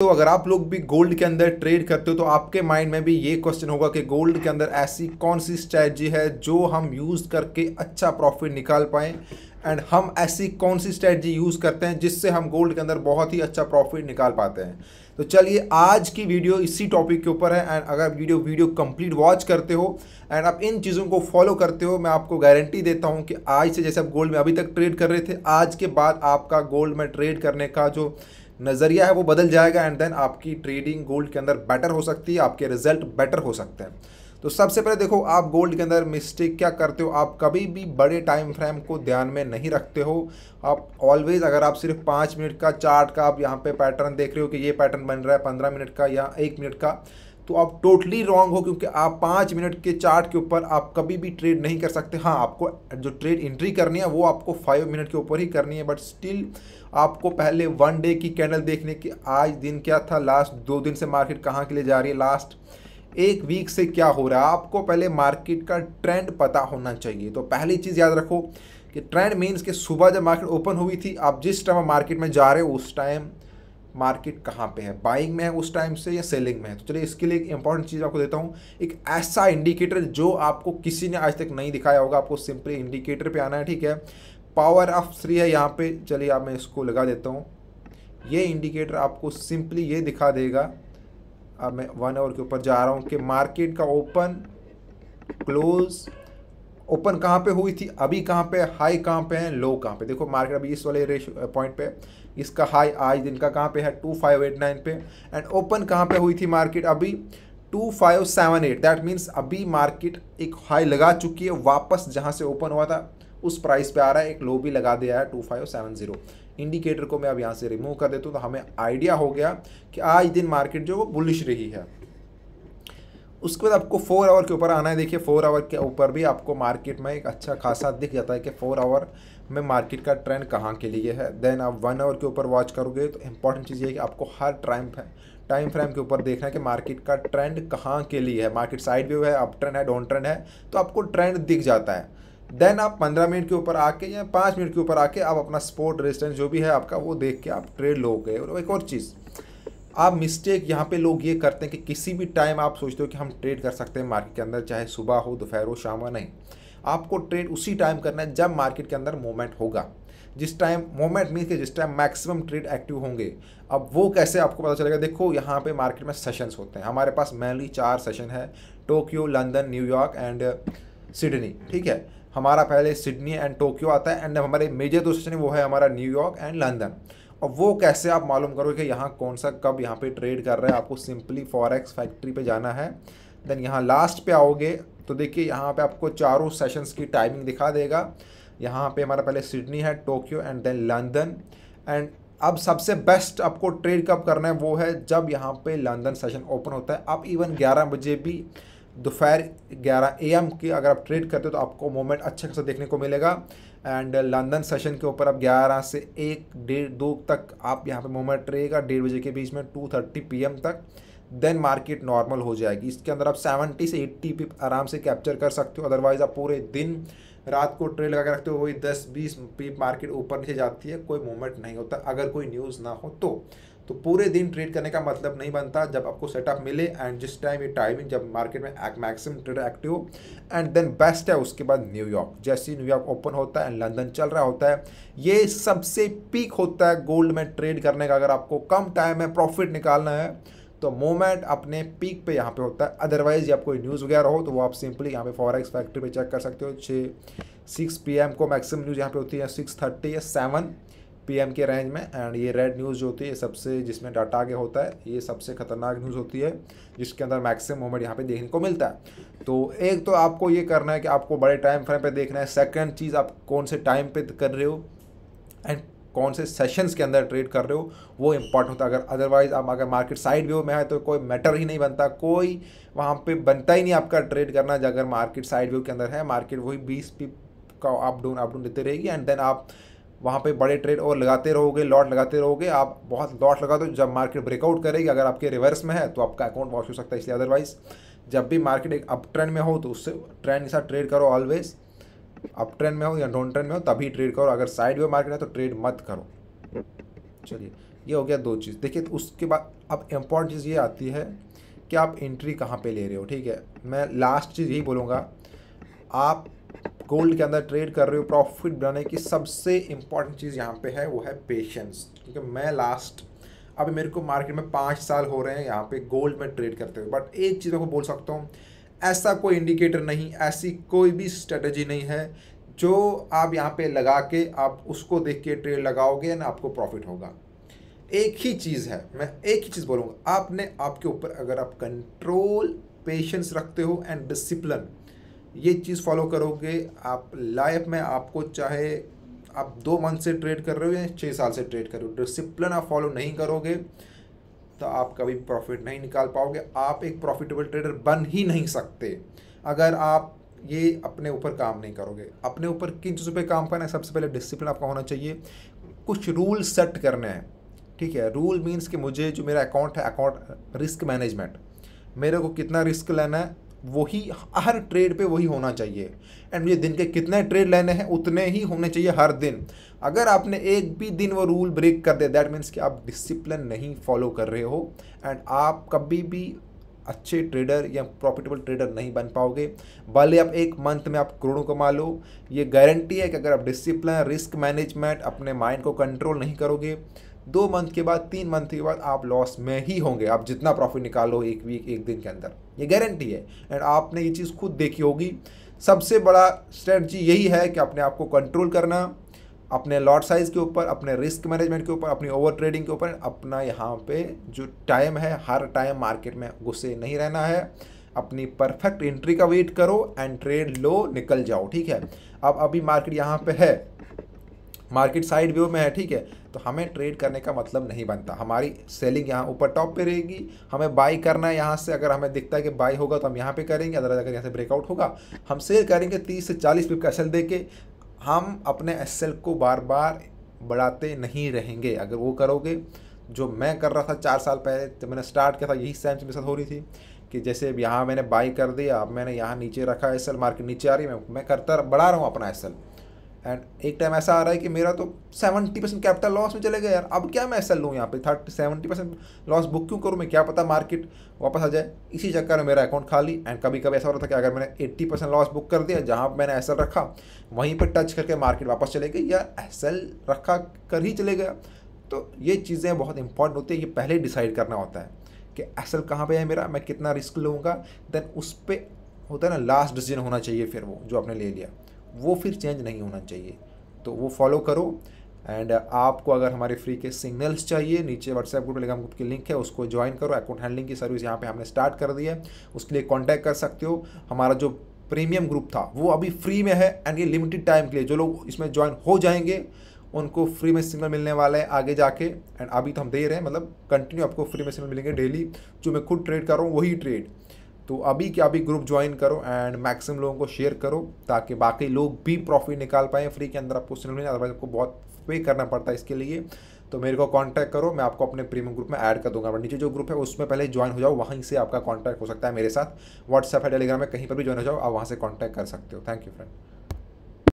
तो अगर आप लोग भी गोल्ड के अंदर ट्रेड करते हो तो आपके माइंड में भी ये क्वेश्चन होगा कि गोल्ड के अंदर ऐसी कौन सी स्ट्रैटी है जो हम यूज़ करके अच्छा प्रॉफिट निकाल पाए एंड हम ऐसी कौन सी स्ट्रैटी यूज़ करते हैं जिससे हम गोल्ड के अंदर बहुत ही अच्छा प्रॉफिट निकाल पाते हैं तो चलिए आज की वीडियो इसी टॉपिक के ऊपर है एंड अगर वीडियो वीडियो कंप्लीट वॉच करते हो एंड आप इन चीज़ों को फॉलो करते हो मैं आपको गारंटी देता हूँ कि आज से जैसे आप गोल्ड में अभी तक ट्रेड कर रहे थे आज के बाद आपका गोल्ड में ट्रेड करने का जो नज़रिया है वो बदल जाएगा एंड देन आपकी ट्रेडिंग गोल्ड के अंदर बेटर हो सकती है आपके रिजल्ट बेटर हो सकते हैं तो सबसे पहले देखो आप गोल्ड के अंदर मिस्टेक क्या करते हो आप कभी भी बड़े टाइम फ्रेम को ध्यान में नहीं रखते हो आप ऑलवेज अगर आप सिर्फ पाँच मिनट का चार्ट का आप यहाँ पे पैटर्न देख रहे हो कि ये पैटर्न बन रहा है पंद्रह मिनट का या एक मिनट का तो आप टोटली रॉन्ग हो क्योंकि आप पाँच मिनट के चार्ट के ऊपर आप कभी भी ट्रेड नहीं कर सकते हाँ आपको जो ट्रेड एंट्री करनी है वो आपको फाइव मिनट के ऊपर ही करनी है बट स्टिल आपको पहले वन डे की कैंडल देखने की आज दिन क्या था लास्ट दो दिन से मार्केट कहाँ के लिए जा रही है लास्ट एक वीक से क्या हो रहा है आपको पहले मार्केट का ट्रेंड पता होना चाहिए तो पहली चीज़ याद रखो कि ट्रेंड मीन्स कि सुबह जब मार्केट ओपन हुई थी आप जिस टाइम मार्केट में जा रहे हो उस टाइम मार्केट कहाँ पे है बाइंग में है उस टाइम से या सेलिंग में है तो चलिए इसके लिए एक इंपॉर्टेंट चीज़ आपको देता हूँ एक ऐसा इंडिकेटर जो आपको किसी ने आज तक नहीं दिखाया होगा आपको सिंपली इंडिकेटर पे आना है ठीक है पावर ऑफ थ्री है यहाँ पे चलिए आप मैं इसको लगा देता हूँ ये इंडिकेटर आपको सिंपली ये दिखा देगा अब मैं वन आवर के ऊपर जा रहा हूँ कि मार्केट का ओपन क्लोज़ ओपन कहाँ पे हुई थी अभी कहाँ पे हाई कहाँ पे है लो कहाँ पे देखो मार्केट अभी इस वाले रेश पॉइंट पे इसका हाई आज दिन का कहाँ पे है टू फाइव एट नाइन पे एंड ओपन कहाँ पे हुई थी मार्केट अभी two five seven eight that means अभी मार्केट एक हाई लगा चुकी है वापस जहाँ से ओपन हुआ था उस प्राइस पे आ रहा है एक लो भी लगा दिया है two five seven zero indicator को मैं अब यहाँ से रिमूव कर देता हूँ तो हमें आइडिया हो गया कि आज दिन मार्केट जो वो बुलिश रही है उसके बाद आपको फोर आवर के ऊपर आना है देखिए फोर आवर के ऊपर भी आपको मार्केट में एक अच्छा खासा दिख जाता है कि फोर आवर में मार्केट का ट्रेंड कहाँ के लिए है देन आप वन आवर के ऊपर वॉच करोगे तो इंपॉर्टेंट चीज़ ये है कि आपको हर टाइम टाइम फ्रेम के ऊपर देखना है कि मार्केट का ट्रेंड कहाँ के लिए है मार्केट साइड व्यू है अप ट्रेंड है डाउन ट्रेंड है तो आपको ट्रेंड दिख जाता है देन आप पंद्रह मिनट के ऊपर आके या पाँच मिनट के ऊपर आके आप अपना स्पोर्ट रेजिस्टेंस जो भी है आपका वो देख के आप ट्रेड लोगे और एक और चीज़ आप मिस्टेक यहाँ पे लोग ये करते हैं कि किसी भी टाइम आप सोचते हो कि हम ट्रेड कर सकते हैं मार्केट के अंदर चाहे सुबह हो दोपहर हो शाम हो नहीं आपको ट्रेड उसी टाइम करना है जब मार्केट के अंदर मूवमेंट होगा जिस टाइम मोमेंट मीन के जिस टाइम मैक्सिमम ट्रेड एक्टिव होंगे अब वो कैसे आपको पता चलेगा देखो यहाँ पे मार्केट में सेशंस होते हैं हमारे पास मेनली चार सेशन है Tokyo London New York and Sydney ठीक है हमारा पहले सिडनी एंड टोक्यो आता है एंड हमारे मेजर दो सेशन वो है हमारा न्यूयॉर्क एंड लंदन अब वो कैसे आप मालूम करोगे कि यहाँ कौन सा कब यहाँ पे ट्रेड कर रहा है आपको सिंपली फॉरेक्स फैक्ट्री पे जाना है देन यहाँ लास्ट पे आओगे तो देखिए यहाँ पे आपको चारों सेशंस की टाइमिंग दिखा देगा यहाँ पे हमारा पहले सिडनी है Tokyo and then London and अब सबसे बेस्ट आपको ट्रेड कब करना है वो है जब यहाँ पर लंदन सेशन ओपन होता है आप इवन ग्यारह बजे भी दोपहर ग्यारह एम की अगर आप ट्रेड करते हो तो आपको मोमेंट अच्छा खासा देखने को मिलेगा एंड लंदन सेशन के ऊपर आप 11 से एक डेढ़ दो तक आप यहाँ पे मोमेंट रहेगा डेढ़ बजे के बीच में 2:30 एम तक देन मार्केट नॉर्मल हो जाएगी इसके अंदर आप 70 से 80 पे आराम से कैप्चर कर सकते हो अदरवाइज़ आप पूरे दिन रात को ट्रेड लगा के रखते हो वही 10 20 पीप मार्केट ऊपर नीचे जाती है कोई मूवमेंट नहीं होता अगर कोई न्यूज़ ना हो तो तो पूरे दिन ट्रेड करने का मतलब नहीं बनता जब आपको सेटअप मिले एंड जिस टाइम ये टाइमिंग जब मार्केट में मैक्सिमम ट्रेडर एक्टिव हो एंड देन बेस्ट है उसके बाद न्यूयॉर्क जैसे न्यूयॉर्क ओपन होता है एंड लंदन चल रहा होता है ये सबसे पीक होता है गोल्ड में ट्रेड करने का अगर आपको कम टाइम में प्रॉफिट निकालना है तो मोमेंट अपने पीक पे यहाँ पे होता है अदरवाइज़ आप कोई न्यूज़ वगैरह हो तो वो आप सिंपली यहाँ पे फॉरेक्स फैक्ट्री पे चेक कर सकते हो छः सिक्स पी को मैक्सिमम न्यूज़ यहाँ पे होती है सिक्स थर्टी या सेवन पीएम के रेंज में एंड ये रेड न्यूज़ जो होती है सबसे जिसमें डाटा आगे होता है ये सबसे खतरनाक न्यूज़ होती है जिसके अंदर मैक्सिमम मोमेंट यहाँ पे देखने को मिलता है तो एक तो आपको ये करना है कि आपको बड़े टाइम फ्रेम पे देखना है सेकंड चीज़ आप कौन से टाइम पे कर रहे हो एंड कौन से सेशंस के अंदर ट्रेड कर रहे हो वो इंपॉर्टेंट होता है अगर अदरवाइज आप अगर मार्केट साइड व्यू में है तो कोई मैटर ही नहीं बनता कोई वहाँ पर बनता ही नहीं आपका ट्रेड करना अगर मार्केट साइड व्यू के अंदर है मार्केट वही बीस पी का अप डाउन अप डाउन देते रहेगी एंड देन आप वहाँ पे बड़े ट्रेड और लगाते रहोगे लॉट लगाते रहोगे आप बहुत लॉट लगा दो जब मार्केट ब्रेकआउट करेगी अगर आपके रिवर्स में है तो आपका अकाउंट वॉश हो सकता है इसलिए अदरवाइज जब भी मार्केट एक अप ट्रेंड में हो तो उससे ट्रेंड के साथ ट्रेड करो ऑलवेज अप ट्रेंड में हो या डाउन ट्रेंड में हो तभी ट्रेड करो अगर साइड वे मार्केट है तो ट्रेड मत करो चलिए ये हो गया दो चीज़ देखिए तो उसके बाद अब इम्पॉर्टेंट चीज़ ये आती है कि आप एंट्री कहाँ पे ले रहे हो ठीक है मैं लास्ट चीज़ यही बोलूँगा आप गोल्ड के अंदर ट्रेड कर रहे हो प्रॉफिट बनाने की सबसे इंपॉर्टेंट चीज़ यहाँ पे है वो है पेशेंस क्योंकि मैं लास्ट अभी मेरे को मार्केट में पाँच साल हो रहे हैं यहाँ पे गोल्ड में ट्रेड करते हुए बट एक चीज़ मैं बोल सकता हूँ ऐसा कोई इंडिकेटर नहीं ऐसी कोई भी स्ट्रेटजी नहीं है जो आप यहाँ पे लगा के आप उसको देख के ट्रेड लगाओगे ना आपको प्रॉफिट होगा एक ही चीज़ है मैं एक ही चीज़ बोलूँगा आपने आपके ऊपर अगर आप कंट्रोल पेशेंस रखते हो एंड डिसिप्लिन ये चीज़ फॉलो करोगे आप लाइफ में आपको चाहे आप दो मंथ से ट्रेड कर रहे हो या छः साल से ट्रेड कर रहे हो डिसिप्लिन आप फॉलो नहीं करोगे तो आप कभी प्रॉफिट नहीं निकाल पाओगे आप एक प्रॉफिटेबल ट्रेडर बन ही नहीं सकते अगर आप ये अपने ऊपर काम नहीं करोगे अपने ऊपर किन चीज़ों पर काम करना है सबसे पहले डिसिप्लिन आपका होना चाहिए कुछ रूल सेट करने हैं ठीक है रूल मीन्स कि मुझे जो मेरा अकाउंट है अकाउंट रिस्क मैनेजमेंट मेरे को कितना रिस्क लेना है वही हर ट्रेड पे वही होना चाहिए एंड मुझे दिन के कितने ट्रेड लेने हैं उतने ही होने चाहिए हर दिन अगर आपने एक भी दिन वो रूल ब्रेक कर दिया दैट मीन्स कि आप डिसिप्लिन नहीं फॉलो कर रहे हो एंड आप कभी भी अच्छे ट्रेडर या प्रॉफिटेबल ट्रेडर नहीं बन पाओगे भले आप एक मंथ में आप करोड़ों कमा लो ये गारंटी है कि अगर आप डिसिप्लिन रिस्क मैनेजमेंट अपने माइंड को कंट्रोल नहीं करोगे दो मंथ के बाद तीन मंथ के बाद आप लॉस में ही होंगे आप जितना प्रॉफिट निकालो एक वीक एक दिन के अंदर ये गारंटी है एंड आपने ये चीज़ खुद देखी होगी सबसे बड़ा स्ट्रेटजी यही है कि अपने आप को कंट्रोल करना अपने लॉट साइज़ के ऊपर अपने रिस्क मैनेजमेंट के ऊपर अपनी ओवर ट्रेडिंग के ऊपर अपना यहाँ पे जो टाइम है हर टाइम मार्केट में गुस्से नहीं रहना है अपनी परफेक्ट एंट्री का वेट करो एंड ट्रेड लो निकल जाओ ठीक है अब अभी मार्केट यहाँ पे है मार्केट साइड व्यू में है ठीक है तो हमें ट्रेड करने का मतलब नहीं बनता हमारी सेलिंग यहाँ ऊपर टॉप पे रहेगी हमें बाई करना है यहाँ से अगर हमें दिखता है कि बाई होगा तो हम यहाँ पे करेंगे अदर अगर यहाँ से ब्रेकआउट होगा हम सेल करेंगे तीस से चालीस पिप का एस दे के हम अपने एस को बार बार बढ़ाते नहीं रहेंगे अगर वो करोगे जो मैं कर रहा था चार साल पहले तो मैंने स्टार्ट किया था यही सेम मेरे हो रही थी कि जैसे यहाँ मैंने बाई कर दिया अब मैंने यहाँ नीचे रखा एस मार्केट नीचे आ रही है मैं मैं करता बढ़ा रहा हूँ अपना एस एंड एक टाइम ऐसा आ रहा है कि मेरा तो सेवेंटी परसेंट कैपिटल लॉस में चले गए यार अब क्या मैं ऐसा लूँ यहाँ पे thirty seventy percent loss book क्यों करूँ मैं क्या पता मार्केट वापस आ जाए इसी चक्कर में मेरा अकाउंट खाली एंड कभी कभी ऐसा हो रहा था कि अगर मैंने एट्टी परसेंट लॉस बुक कर दिया जहाँ मैंने एस रखा वहीं पर टच करके मार्केट वापस चले गई या एस रखा कर ही चले गया तो ये चीज़ें बहुत इंपॉर्टेंट होती है ये पहले डिसाइड करना होता है कि एस एल कहाँ पर है मेरा मैं कितना रिस्क लूँगा देन उस पर होता है ना लास्ट डिसीजन होना चाहिए फिर वो जो आपने ले लिया वो फिर चेंज नहीं होना चाहिए तो वो फॉलो करो एंड आपको अगर हमारे फ्री के सिग्नल्स चाहिए नीचे व्हाट्सएप ग्रुप टेलीग्राम ग्रुप की लिंक है उसको ज्वाइन करो अकाउंट हैंडलिंग की सर्विस यहाँ पे हमने स्टार्ट कर दी है उसके लिए कांटेक्ट कर सकते हो हमारा जो प्रीमियम ग्रुप था वो अभी फ्री में है एंड ये लिमिटेड टाइम के लिए जो लोग इसमें ज्वाइन हो जाएंगे उनको फ्री में सिग्नल मिलने वाला है आगे जाके एंड अभी तो हम दे रहे हैं मतलब कंटिन्यू आपको फ्री में सिग्नल मिलेंगे डेली जो मैं खुद ट्रेड कर रहा हूँ वही ट्रेड तो अभी के अभी ग्रुप ज्वाइन करो एंड मैक्सिमम लोगों को शेयर करो ताकि बाकी लोग भी प्रॉफिट निकाल पाएँ फ्री के अंदर आपको सिग्नल नहीं अदरवाइज आपको बहुत पे करना पड़ता है इसके लिए तो मेरे को कांटेक्ट करो मैं आपको अपने प्रीमियम ग्रुप में ऐड कर दूंगा नीचे जो ग्रुप है उसमें पहले ज्वाइन हो जाओ वहीं से आपका कांटेक्ट हो सकता है मेरे साथ व्हाट्सएप है टेलीग्राम में कहीं पर भी ज्वाइन हो जाओ आप वहाँ से कांटेक्ट कर सकते हो थैंक यू फ्रेंड